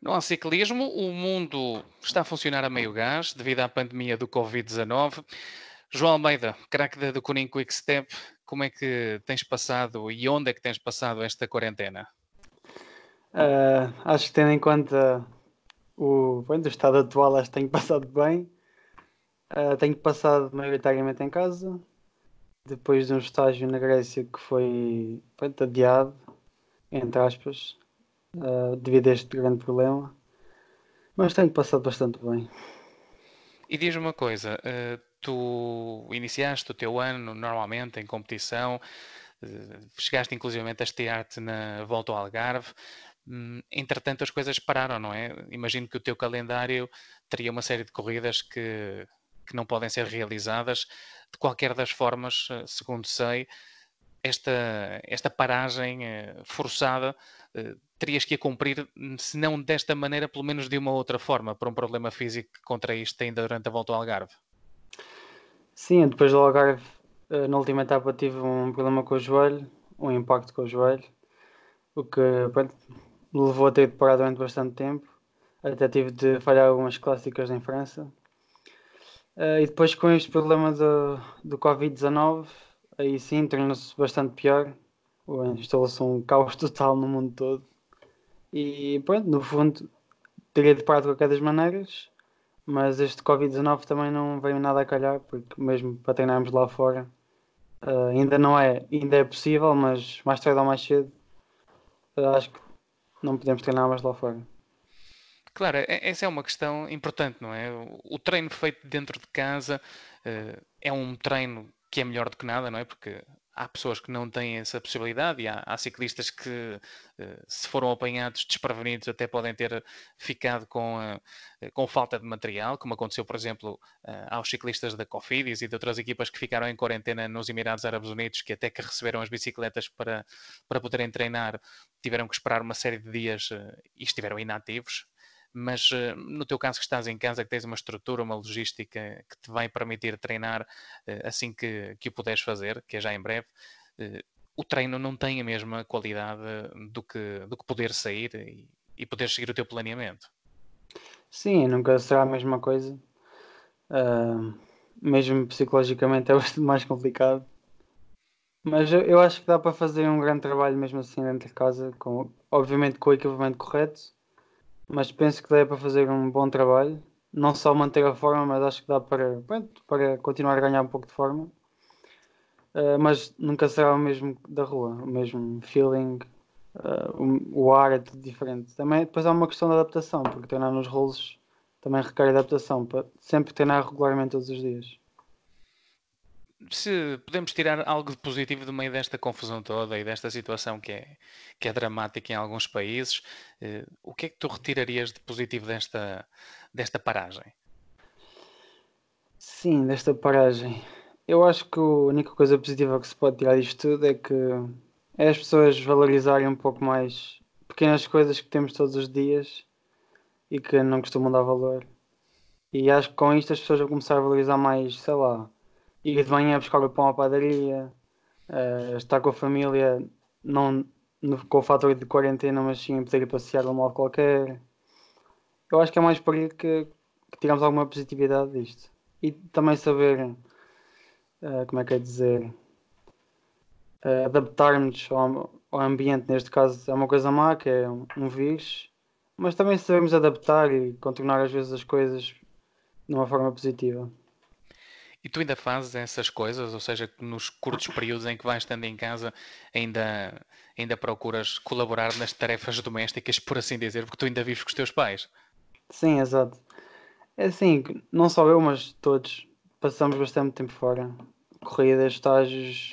No ciclismo, o mundo está a funcionar a meio gás devido à pandemia do Covid-19. João Almeida, craque da Ducunin Quick Step, como é que tens passado e onde é que tens passado esta quarentena? Uh, acho que tendo em conta o bem, do estado atual, acho que tenho passado bem. Uh, tenho passado maioritariamente em casa, depois de um estágio na Grécia que foi bem, adiado, entre aspas, ah, devido a este grande problema. Mas tenho passado bastante bem. E diz-me uma coisa, ah, tu iniciaste o teu ano normalmente em competição, ah, chegaste inclusivamente a estear-te na volta ao Algarve, hum, entretanto as coisas pararam, não é? Imagino que o teu calendário teria uma série de corridas que, que não podem ser realizadas. De qualquer das formas, segundo sei, esta, esta paragem forçada terias que a cumprir, hum, se não desta maneira, pelo menos de uma outra forma, para um problema físico que contraíste ainda durante a volta ao Algarve? Sim, depois do Algarve, eh, na última etapa, tive um problema com o joelho, um impacto com o joelho, o que pronto, me levou a ter de parar durante bastante tempo. Até tive de falhar algumas clássicas em França. Eh, e depois, com este problema do, do Covid-19, aí sim tornou-se bastante pior instalou-se um caos total no mundo todo. E pronto, no fundo, teria de parar de qualquer das maneiras, mas este Covid-19 também não veio nada a calhar, porque mesmo para treinarmos lá fora uh, ainda não é, ainda é possível, mas mais tarde ou mais cedo uh, acho que não podemos treinar mais lá fora. Claro, é, essa é uma questão importante, não é? O treino feito dentro de casa uh, é um treino que é melhor do que nada, não é? Porque há pessoas que não têm essa possibilidade e há, há ciclistas que, eh, se foram apanhados desprevenidos, até podem ter ficado com, eh, com falta de material, como aconteceu, por exemplo, eh, aos ciclistas da Cofidis e de outras equipas que ficaram em quarentena nos Emirados Árabes Unidos, que até que receberam as bicicletas para, para poderem treinar, tiveram que esperar uma série de dias e estiveram inativos mas eh, no teu caso que estás em casa, que tens uma estrutura, uma logística que te vai permitir treinar eh, assim que, que o puderes fazer, que é já em breve, eh, o treino não tem a mesma qualidade do que, do que poder sair e, e poder seguir o teu planeamento. Sim, nunca será a mesma coisa. Uh, mesmo psicologicamente é bastante mais complicado. Mas eu, eu acho que dá para fazer um grande trabalho mesmo assim dentro de casa, com, obviamente com o equipamento correto mas penso que dá para fazer um bom trabalho. Não só manter a forma, mas acho que dá para, pronto, para continuar a ganhar um pouco de forma. Uh, mas nunca será o mesmo da rua, o mesmo feeling, uh, eh, o, o, ar é tudo diferente. Também depois há uma questão de adaptação, porque treinar nos rolos também requer adaptação, para sempre treinar regularmente todos os dias se podemos tirar algo de positivo do meio desta confusão toda e desta situação que é, que é dramática em alguns países, eh, o que é que tu retirarias de positivo desta, desta paragem? Sim, desta paragem. Eu acho que a única coisa positiva que se pode tirar disto tudo é que é as pessoas valorizarem um pouco mais pequenas coisas que temos todos os dias e que não costumam dar valor. E acho que com isto as pessoas vão começar a valorizar mais, sei lá, ir de manhã buscar o pão à padaria, uh, estar com a família, não com o fator de quarentena, mas sim poder ir passear de um modo qualquer. Eu acho que é mais por aí que, que tiramos alguma positividade disto. E também saber, uh, como é que é dizer, uh, eh, adaptarmos ao, ao, ambiente, neste caso é uma coisa má, que é um, um vírus, mas também sabemos adaptar e contornar às vezes as coisas de uma forma positiva. E tu ainda fazes essas coisas, ou seja, nos curtos períodos em que vais estando em casa, ainda, ainda procuras colaborar nas tarefas domésticas, por assim dizer, porque tu ainda vives com os teus pais. Sim, exato. É assim, não só eu, mas todos passamos bastante tempo fora. Corridas, estágios,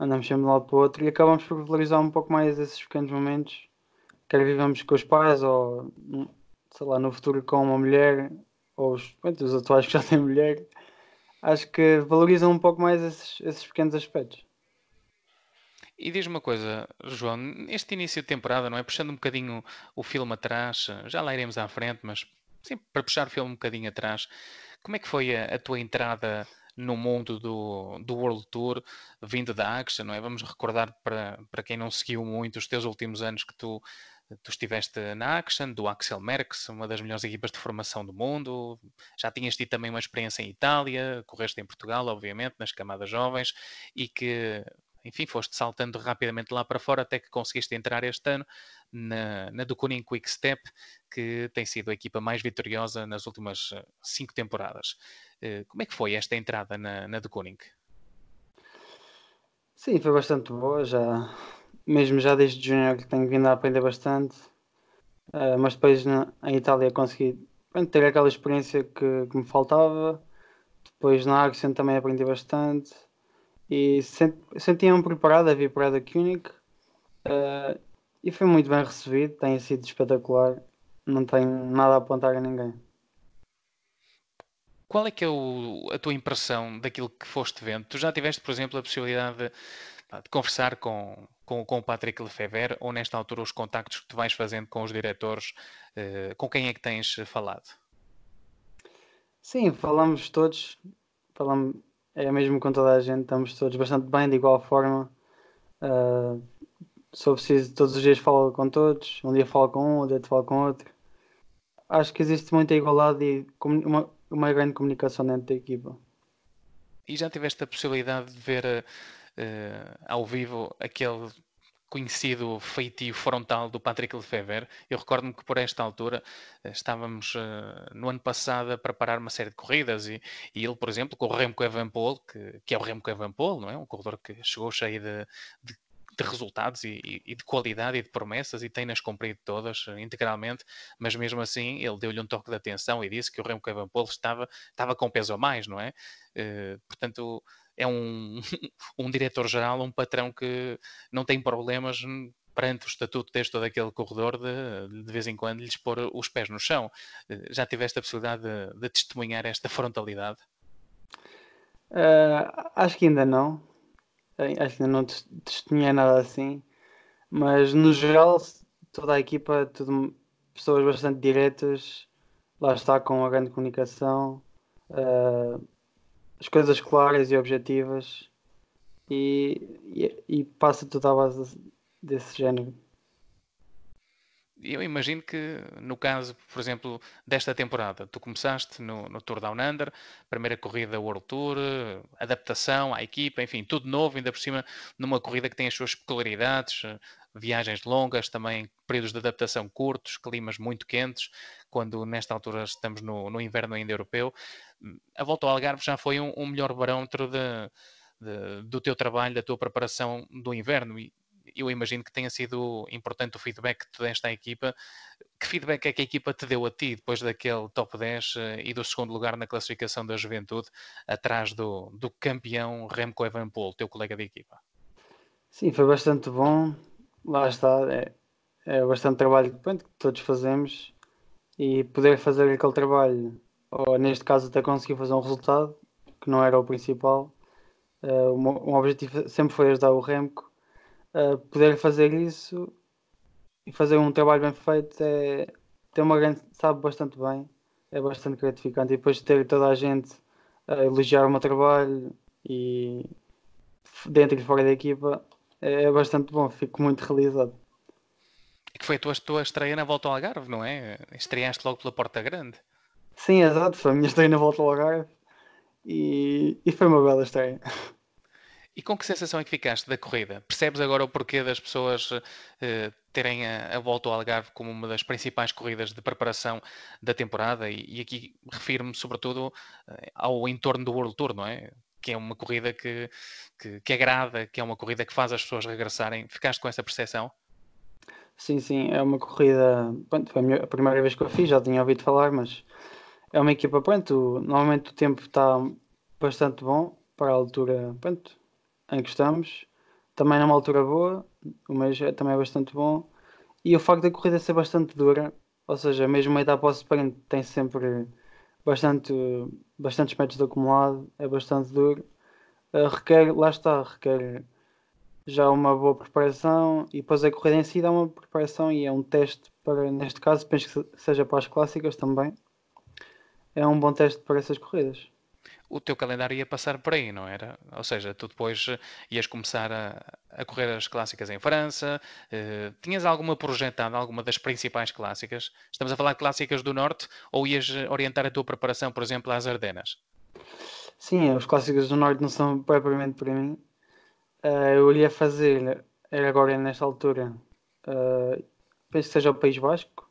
andamos sempre de um lado para o outro e acabamos por valorizar um pouco mais esses pequenos momentos. Quer vivamos com os pais ou, sei lá, no futuro com uma mulher, ou os, os atuais que já têm mulher acho que valorizam um pouco mais esses, esses pequenos aspectos. E diz-me uma coisa, João, neste início de temporada, não é? Puxando um bocadinho o filme atrás, já lá iremos à frente, mas sempre para puxar o filme um bocadinho atrás, como é que foi a, a tua entrada no mundo do, do World Tour, vindo da AXA, não é? Vamos recordar para, para quem não seguiu muito os teus últimos anos que tu Tu estiveste na Action, do Axel Merckx, uma das melhores equipas de formação do mundo. Já tinhas tido também uma experiência em Itália, correste em Portugal, obviamente, nas camadas jovens, e que, enfim, foste saltando rapidamente lá para fora até que conseguiste entrar este ano na, na Dukunin Quick Step, que tem sido a equipa mais vitoriosa nas últimas eh, cinco temporadas. Eh, como é que foi esta entrada na, na Dukunin? Sim, foi bastante boa. Já mesmo já desde junior que tenho vindo a aprender bastante, uh, mas depois na, em Itália consegui ter aquela experiência que, que, me faltava. Depois na Accent também aprendi bastante e sent, sentia-me preparado a vir para a Cunic uh, ah, e foi muito bem recebido, tem sido espetacular, não tenho nada a apontar a ninguém. Qual é que é o, a tua impressão daquilo que foste vendo? Tu já tiveste, por exemplo, a possibilidade ah, de conversar com, com, com o Patrick Lefebvre ou, nesta altura, os contactos que tu vais fazendo com os diretores, eh, com quem é que tens falado? Sim, falamos todos, falamos, é mesmo com toda a gente, estamos todos bastante bem, de igual forma. Uh, preciso, todos os dias falo com todos, um dia falo com um, outro dia falo com outro. Acho que existe muita igualdade e uma, uma grande comunicação dentro da equipa. E já tiveste a possibilidade de ver. Uh uh, ao vivo aquele conhecido feitio frontal do Patrick Lefebvre. Eu recordo-me que por esta altura eh, estávamos uh, no ano passado a preparar uma série de corridas e, e ele, por exemplo, com o Remco Evenepoel, que, que é o Remco Evenepoel, não é? Um corredor que chegou cheio de, de, de resultados e, e, de qualidade e de promessas e tem-nas cumprido todas integralmente, mas mesmo assim ele deu-lhe um toque de atenção e disse que o Remco Evenepoel estava, estava com peso a mais, não é? Uh, portanto é um, um diretor-geral, um patrão que não tem problemas perante o estatuto deste ou daquele corredor de, de vez em quando lhes pôr os pés no chão. Eh, já tiveste a possibilidade de, de testemunhar esta frontalidade? Uh, acho que ainda não. Acho que ainda não testemunhei nada assim. Mas no geral, toda a equipa, tudo, pessoas bastante diretas, lá está com uma grande comunicação. Uh, as coisas claras e objetivas e, e, e passa tudo à base desse, desse género eu imagino que no caso, por exemplo, desta temporada, tu começaste no, no, Tour Down Under, primeira corrida World Tour, adaptação à equipa, enfim, tudo novo, ainda por cima numa corrida que tem as suas peculiaridades, viagens longas, também períodos de adaptação curtos, climas muito quentes, quando nesta altura estamos no, no inverno ainda europeu. A volta ao Algarve já foi um, um melhor barómetro de, de, do teu trabalho, da tua preparação do inverno e eu imagino que tenha sido importante o feedback que tu deste à equipa. Que feedback é que a equipa te deu a ti depois daquele top 10 eh, e do segundo lugar na classificação da juventude, atrás do, do campeão Remco Evenpool, teu colega de equipa? Sim, foi bastante bom. Lá está, é, é bastante trabalho pronto, que todos fazemos e poder fazer aquele trabalho, ou neste caso até conseguir fazer um resultado, que não era o principal. Uh, eh, um objetivo sempre foi ajudar o Remco uh, eh, poder fazer isso e fazer um trabalho bem feito é tem uma grande sabe bastante bem é bastante gratificante e depois ter toda a gente a elogiar o meu trabalho e dentro e fora da equipa é, é bastante bom, fico muito realizado. Que foi a tua, tua estreia na Volta ao Algarve, não é? Estreaste logo pela Porta Grande. Sim, exato, foi a minha estreia na Volta ao Algarve e, e foi uma bela estreia. E com que sensação é que ficaste da corrida? Percebes agora o porquê das pessoas eh, terem a, a, volta ao Algarve como uma das principais corridas de preparação da temporada? E, e aqui refiro-me sobretudo eh, ao entorno do World Tour, não é? Que é uma corrida que, que, que agrada, que é uma corrida que faz as pessoas regressarem. Ficaste com essa percepção? Sim, sim, é uma corrida. Pronto, foi a primeira vez que eu fiz, já tinha ouvido falar, mas é uma equipa, pronto, normalmente o tempo está bastante bom para a altura, pronto, em que estamos, também numa altura boa, o meio é, também é bastante bom, e o facto da corrida ser bastante dura, ou seja, mesmo a etapa posse sprint tem sempre bastante, bastantes metros de acumulado, é bastante duro, uh, requer, lá está, requer já uma boa preparação e depois a corrida em si dá uma preparação e é um teste para, neste caso, penso que seja para as clássicas também. É um bom teste para essas corridas o teu calendário ia passar por aí, não era? Ou seja, tu depois eh, ias começar a, a correr as clássicas em França, uh, tinhas alguma projetada, alguma das principais clássicas? Estamos a falar de clássicas do Norte, ou ias eh, orientar a tua preparação, por exemplo, às Ardenas? Sim, os clássicos do Norte não são propriamente para mim. Uh, eu iria fazer, era agora nesta altura, uh, penso que seja o País Vasco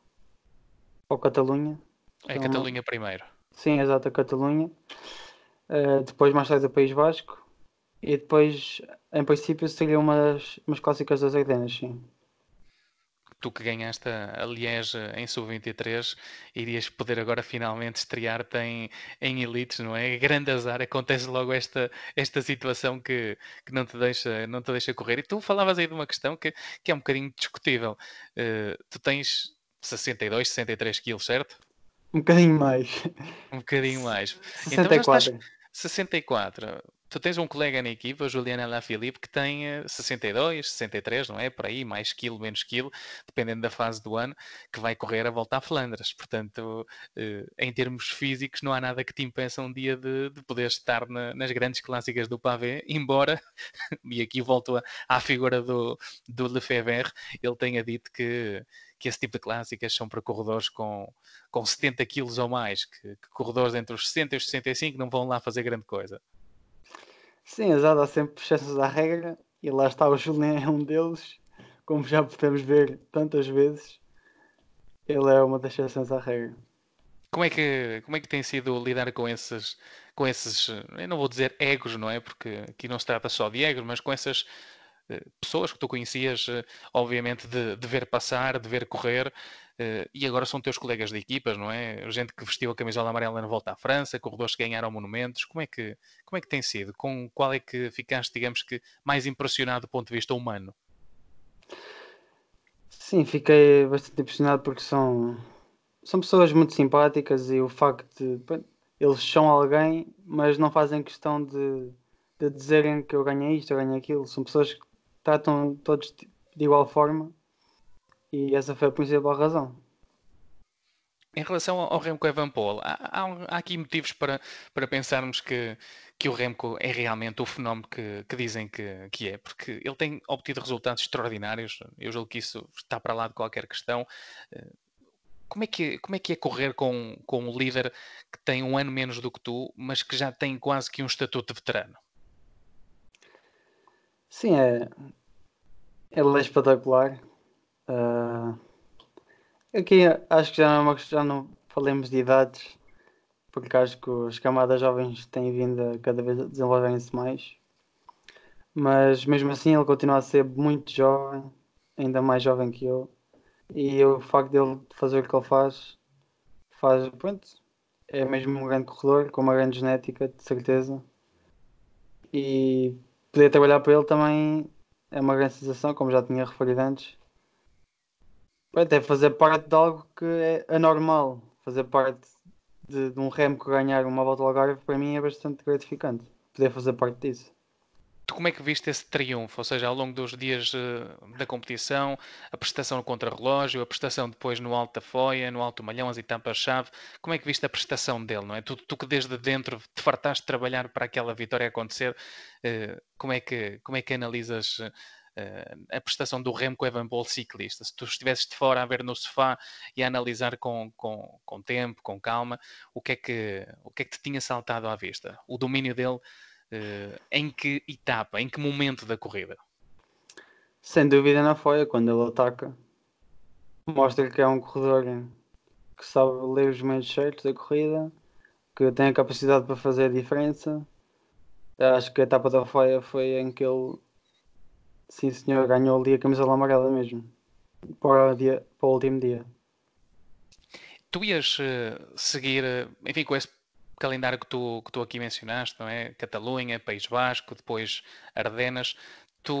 ou Catalunha. É então, Catalunha primeiro. Sim, exato, a Catalunha. Eh, depois, mais tarde, o País Vasco. E depois, em princípio, seria umas, umas clássicas das Ardenas, sim. Tu que ganhaste a Liege em Sub-23, irias poder agora finalmente estrear-te em, em Elites, não é? Grande azar, acontece logo esta, esta situação que, que não, te deixa, não te deixa correr. E tu falavas aí de uma questão que, que é um bocadinho discutível. Uh, tu tens 62, 63 quilos, certo? Um bocadinho mais. Um bocadinho mais. 64. Então já estás, 64. Tu tens um colega na equipa, Juliana Lafilippe, que tem 62, eh, 63, não é? Por aí, mais quilo, menos quilo, dependendo da fase do ano, que vai correr a volta a Flandres. Portanto, eh, em termos físicos, não há nada que te impeça um dia de, de poder estar na, nas grandes clássicas do pavé, embora, e aqui volto à, à figura do, do Lefebvre, ele tenha dito que que esse tipo de clássicas são para corredores com, com 70 quilos ou mais, que, que corredores entre os 60 e os 65 não vão lá fazer grande coisa. Sim, exato, há sempre exceções à regra e lá está o Julian é um deles, como já podemos ver tantas vezes, ele é uma das exceções à regra. Como é que, como é que tem sido lidar com esses, com esses, eu não vou dizer egos, não é? Porque aqui não se trata só de egos, mas com essas eh, pessoas que tu conhecias, eh, obviamente, de, de ver passar, de ver correr, eh, e agora são teus colegas de equipas, não é? Gente que vestiu a camisola amarela na volta à França, corredores que ganharam monumentos. Como é que, como é que tem sido? Com qual é que ficaste, digamos que, mais impressionado do ponto de vista humano? Sim, fiquei bastante impressionado porque são, são pessoas muito simpáticas e o facto de eles são alguém, mas não fazem questão de, de dizerem que eu ganhei isto, eu ganhei aquilo. São pessoas que tratam todos de igual forma e essa foi a principal razão. Em relação ao Remco Evenepoel, há, há, aqui motivos para, para pensarmos que, que o Remco é realmente o fenómeno que, que dizem que, que é, porque ele tem obtido resultados extraordinários, eu julgo que isso está para lá de qualquer questão. Eh, como é que, como é, que é correr com, com um líder que tem um ano menos do que tu, mas que já tem quase que um estatuto de veterano? Sim, é. Ele é espetacular. Uh, aqui acho que já não, é já não falemos de idades, porque acho que as camadas jovens têm vindo a cada vez a desenvolverem-se mais. Mas mesmo assim ele continua a ser muito jovem, ainda mais jovem que eu. E o facto dele fazer o que ele faz, faz, pronto, é mesmo um grande corredor, com uma grande genética, de certeza. E poder trabalhar para ele também é uma grande sensação, como já tinha referido antes. Até fazer parte de algo que é anormal, fazer parte de, de um remo que ganhar uma volta ao Algarve para mim é bastante gratificante, poder fazer parte disso tu como é que viste esse triunfo? Ou seja, ao longo dos dias uh, da competição, a prestação no contrarrelógio, a prestação depois no alto da foia, no alto malhão, as etapas-chave, como é que viste a prestação dele, não é? Tu, tu que desde dentro te fartaste de trabalhar para aquela vitória acontecer, uh, como, é que, como é que analisas uh, a prestação do Remco Bol ciclista? Se tu estivesses de fora a ver no sofá e a analisar com, com, com tempo, com calma, o que, é que, o que é que te tinha saltado à vista? O domínio dele eh, em que etapa, em que momento da corrida? Sem dúvida na foia, é quando ele ataca. Mostra que é um corredor que sabe ler os momentos certos da corrida, que tem a capacidade para fazer a diferença. Acho que a etapa da foia foi em que ele, sim senhor, ganhou ali a camisola amarela mesmo, para o, dia, para o último dia. Tu ias eh, seguir, eh, enfim, com esse calendário que tu, que tu aqui mencionaste, não é? Catalunha, País Vasco, depois Ardenas. Tu,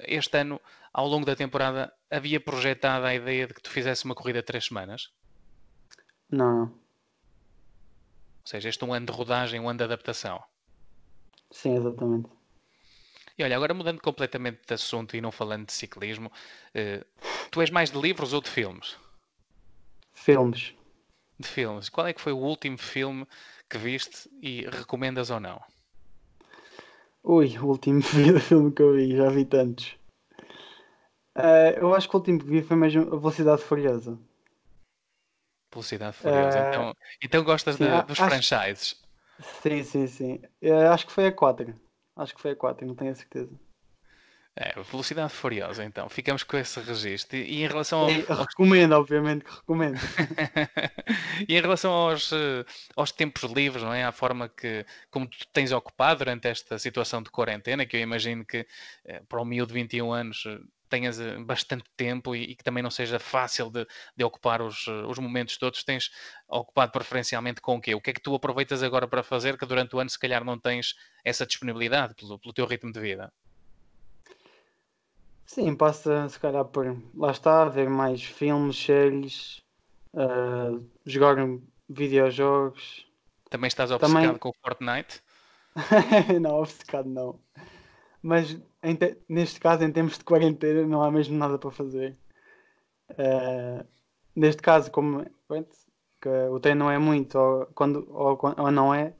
eh, este ano, ao longo da temporada, havia projetado a ideia de que tu fizesse uma corrida de três semanas? Não. Ou seja, este é um ano de rodagem, um ano de adaptação. Sim, exatamente. E olha, agora mudando completamente de assunto e não falando de ciclismo, eh, tu és mais de livros ou de filmes? Filmes. De filmes. Qual é que foi o último filme que viste e recomendas ou não? Ui, o último filme que eu vi, já vi tantos. Uh, eu acho que o último que vi foi mesmo a Velocidade Furiosa. Velocidade Furiosa. Uh, então, então gostas sim, de, ah, dos acho, franchises? Sim, sim, sim. Uh, acho que foi a 4. Acho que foi a 4, não tenho a certeza. É, velocidade furiosa, então. Ficamos com esse registro. E, e em relação ao... recomendo, obviamente que recomendo. e em relação aos, eh, aos tempos livres, não é? À forma que, como tu tens ocupado durante esta situação de quarentena, que eu imagino que eh, para o miúdo de 21 anos eh, tenhas bastante tempo e, e, que também não seja fácil de, de ocupar os, os, momentos todos, tens ocupado preferencialmente com o quê? O que é que tu aproveitas agora para fazer que durante o ano se calhar não tens essa disponibilidade pelo, pelo teu ritmo de vida? Sim, passa se calhar por lá está, ver mais filmes, séries, uh, jogar videojogos. Também estás obcecado Também... com o Fortnite? não, obcecado não. Mas te... neste caso, em termos de quarentena, não há mesmo nada para fazer. Uh, neste caso, como que o treino não é muito, ou, quando, ou, ou não é,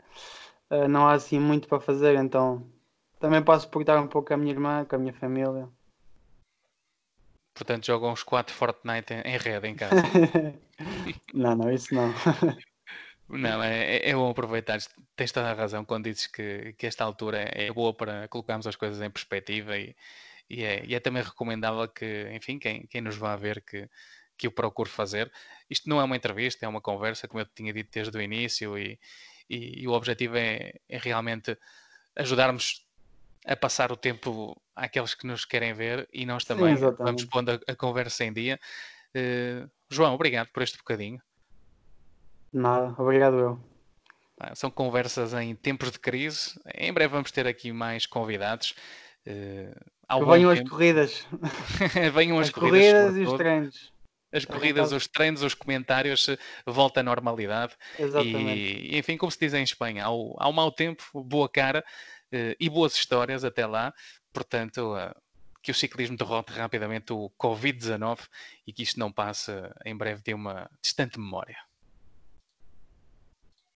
uh, não há assim muito para fazer, então também posso por estar um pouco a minha irmã, com a minha família. Portanto, jogam os quatro Fortnite em, em rede em casa. não, não, isso não. Não, é, é, é bom aproveitar. Tens toda a razão quando dizes que, que esta altura é boa para colocarmos as coisas em perspectiva e, e, é, e é também recomendável que, enfim, quem, quem nos vá ver que, que o procure fazer. Isto não é uma entrevista, é uma conversa, como eu tinha dito desde o início, e, e, e o objetivo é, é realmente ajudarmos a passar o tempo àqueles que nos querem ver e nós também Sim, vamos pondo a, a, conversa em dia. Uh, João, obrigado por este bocadinho. Nada, obrigado eu. são conversas em tempos de crise. Em breve vamos ter aqui mais convidados. Uh, venham as corridas. venham as, as corridas, corridas e os treinos. As corridas, os treinos, os comentários, volta à normalidade. Exatamente. E, enfim, como se diz em Espanha, há ao mau tempo, boa cara. Eh, e boas histórias até lá. Portanto, eh, que o ciclismo derrote rapidamente o Covid-19 e que isto não passe em breve de uma distante memória.